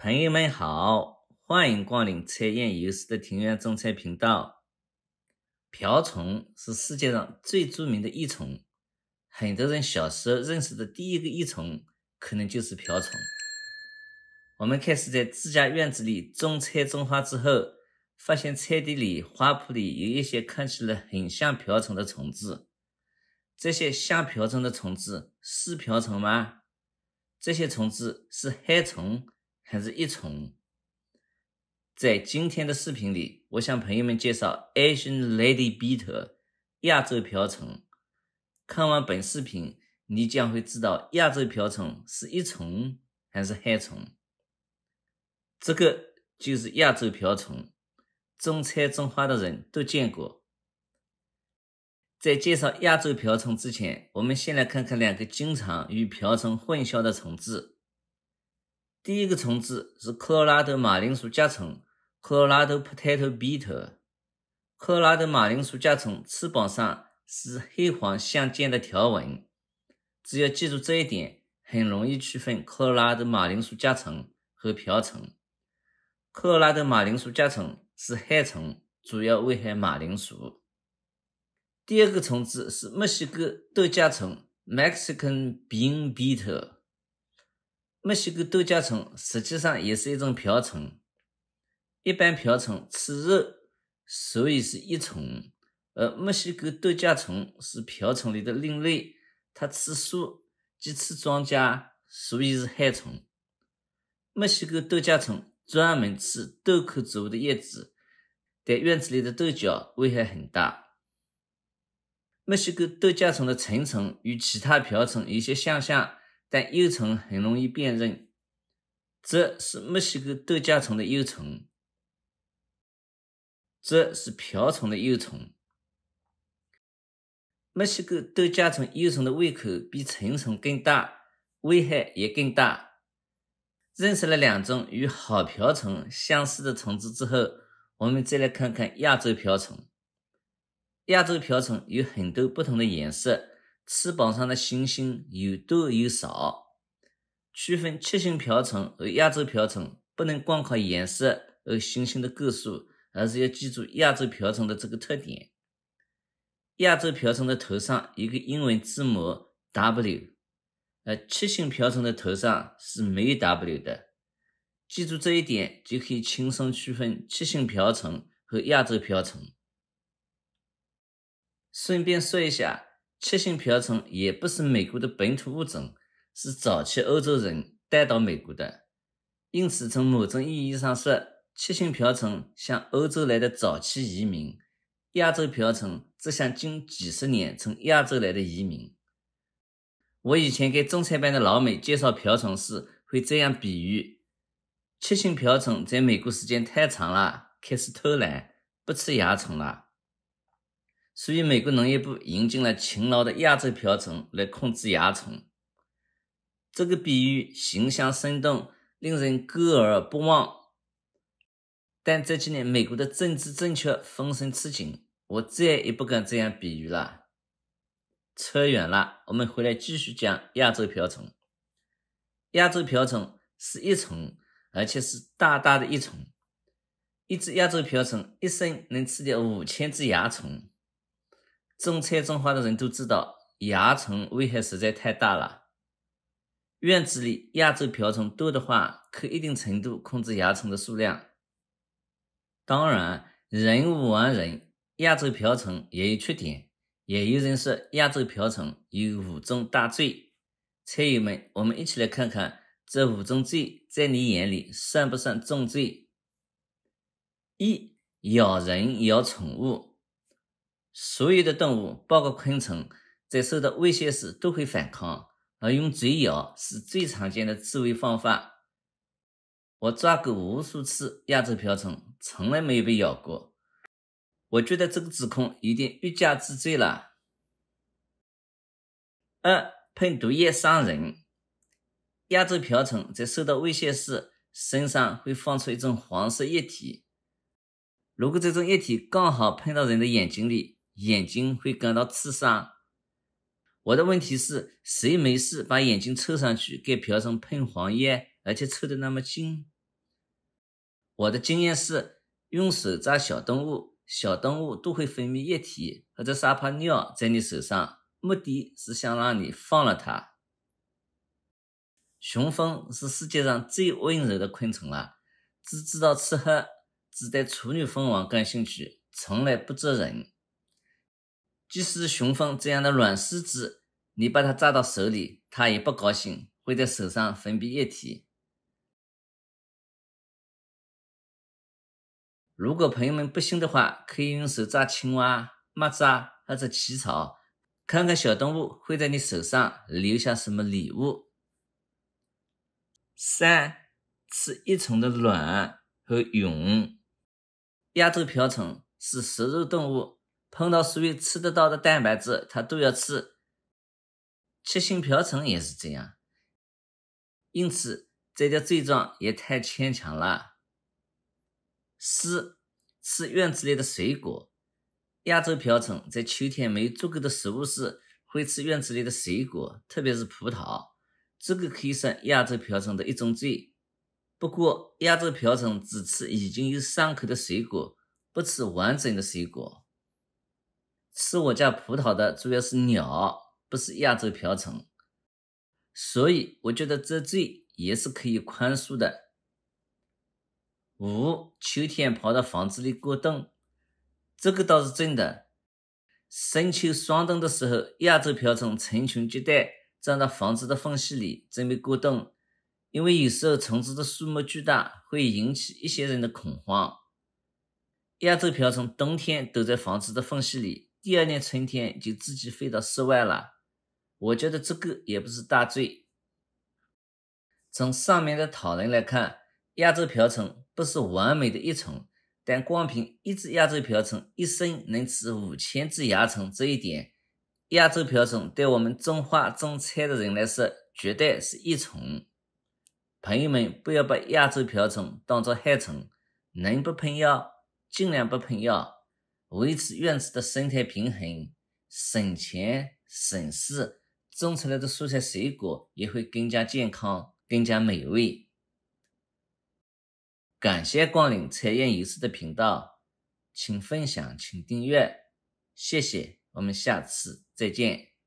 朋友们好，欢迎光临彩燕游师的庭院种菜频道。瓢虫是世界上最著名的益虫，很多人小时候认识的第一个益虫可能就是瓢虫。我们开始在自家院子里种菜种花之后，发现菜地里、花圃里有一些看起来很像瓢虫的虫子。这些像瓢虫的虫子是瓢虫吗？这些虫子是害虫。还是益虫。在今天的视频里，我向朋友们介绍 Asian Lady Beetle（ 亚洲瓢虫）。看完本视频，你将会知道亚洲瓢虫是一虫还是害虫。这个就是亚洲瓢虫，种菜种花的人都见过。在介绍亚洲瓢虫之前，我们先来看看两个经常与瓢虫混淆的虫子。第一个虫子是科罗拉多马铃薯甲虫，Colorado Potato Beetle。科罗拉多马铃薯甲虫翅膀上是黑黄相间的条纹，只要记住这一点，很容易区分科罗拉多马铃薯甲虫和瓢虫。科罗拉多马铃薯甲虫是害虫，主要危害马铃薯。第二个虫子是墨西哥豆甲虫，Mexican Bean Beetle。墨西哥豆荚虫实际上也是一种瓢虫，一般瓢虫吃肉，所以是益虫；而墨西哥豆荚虫是瓢虫里的另类，它吃素，即吃庄稼，所以是害虫。墨西哥豆荚虫专门吃豆科植物的叶子，对院子里的豆角危害很大。墨西哥豆荚虫的成虫与其他瓢虫有些相像。但幼虫很容易辨认，这是墨西哥豆荚虫的幼虫，这是瓢虫的幼虫。墨西哥豆荚虫幼虫的胃口比成虫更大，危害也更大。认识了两种与好瓢虫相似的虫子之后，我们再来看看亚洲瓢虫。亚洲瓢虫有很多不同的颜色。翅膀上的星星有多有少，区分七星瓢虫和亚洲瓢虫不能光靠颜色和星星的个数，而是要记住亚洲瓢虫的这个特点。亚洲瓢虫的头上一个英文字母 W，而七星瓢虫的头上是没有 W 的。记住这一点，就可以轻松区分七星瓢虫和亚洲瓢虫。顺便说一下。七星瓢虫也不是美国的本土物种，是早期欧洲人带到美国的，因此从某种意义上说，七星瓢虫像欧洲来的早期移民，亚洲瓢虫则像近几十年从亚洲来的移民。我以前给中菜班的老美介绍瓢虫时，会这样比喻：七星瓢虫在美国时间太长了，开始偷懒，不吃蚜虫了。所以，美国农业部引进了勤劳的亚洲瓢虫来控制蚜虫。这个比喻形象生动，令人歌而不忘。但这几年美国的政治正确风声吃紧，我再也不敢这样比喻了。扯远了，我们回来继续讲亚洲瓢虫。亚洲瓢虫是一虫，而且是大大的一虫。一只亚洲瓢虫一生能吃掉五千只蚜虫。种菜种花的人都知道，蚜虫危害实在太大了。院子里亚洲瓢虫多的话，可一定程度控制蚜虫的数量。当然，人无完人，亚洲瓢虫也有缺点。也有人说，亚洲瓢虫有五种大罪。菜友们，我们一起来看看这五种罪，在你眼里算不算重罪？一咬人，咬宠物。所有的动物，包括昆虫，在受到威胁时都会反抗，而用嘴咬是最常见的自卫方法。我抓过无数次亚洲瓢虫，从来没有被咬过。我觉得这个指控有点欲加之罪了。二，喷毒液伤人。亚洲瓢虫在受到威胁时，身上会放出一种黄色液体，如果这种液体刚好喷到人的眼睛里，眼睛会感到刺伤。我的问题是：谁没事把眼睛凑上去给瓢虫喷黄液，而且凑得那么近？我的经验是：用手抓小动物，小动物都会分泌液体或者撒泡尿在你手上，目的是想让你放了它。雄蜂是世界上最温柔的昆虫了，只知道吃喝，只对处女蜂王感兴趣，从来不蛰人。即使是雄蜂这样的软柿子，你把它扎到手里，它也不高兴，会在手上分泌液体。如果朋友们不信的话，可以用手扎青蛙、蚂蚱或者起草，看看小动物会在你手上留下什么礼物。三，吃一虫的卵和蛹。亚洲瓢虫是食肉动物。碰到所有吃得到的蛋白质，它都要吃。七星瓢虫也是这样，因此这条罪状也太牵强了。四吃院子里的水果，亚洲瓢虫在秋天没有足够的食物时，会吃院子里的水果，特别是葡萄。这个可以算亚洲瓢虫的一种罪。不过，亚洲瓢虫只吃已经有伤口的水果，不吃完整的水果。吃我家葡萄的主要是鸟，不是亚洲瓢虫，所以我觉得这罪也是可以宽恕的。五秋天跑到房子里过冬，这个倒是真的。深秋霜冻的时候，亚洲瓢虫成群结队钻到房子的缝隙里准备过冬，因为有时候虫子的数目巨大，会引起一些人的恐慌。亚洲瓢虫冬天都在房子的缝隙里。第二年春天就自己飞到室外了，我觉得这个也不是大罪。从上面的讨论来看，亚洲瓢虫不是完美的益虫，但光凭一只亚洲瓢虫一生能吃五千只蚜虫这一点，亚洲瓢虫对我们种花种菜的人来说绝对是益虫。朋友们不要把亚洲瓢虫当做害虫，能不喷药尽量不喷药。维持院子的生态平衡，省钱省事，种出来的蔬菜水果也会更加健康、更加美味。感谢光临彩燕有事的频道，请分享，请订阅，谢谢，我们下次再见。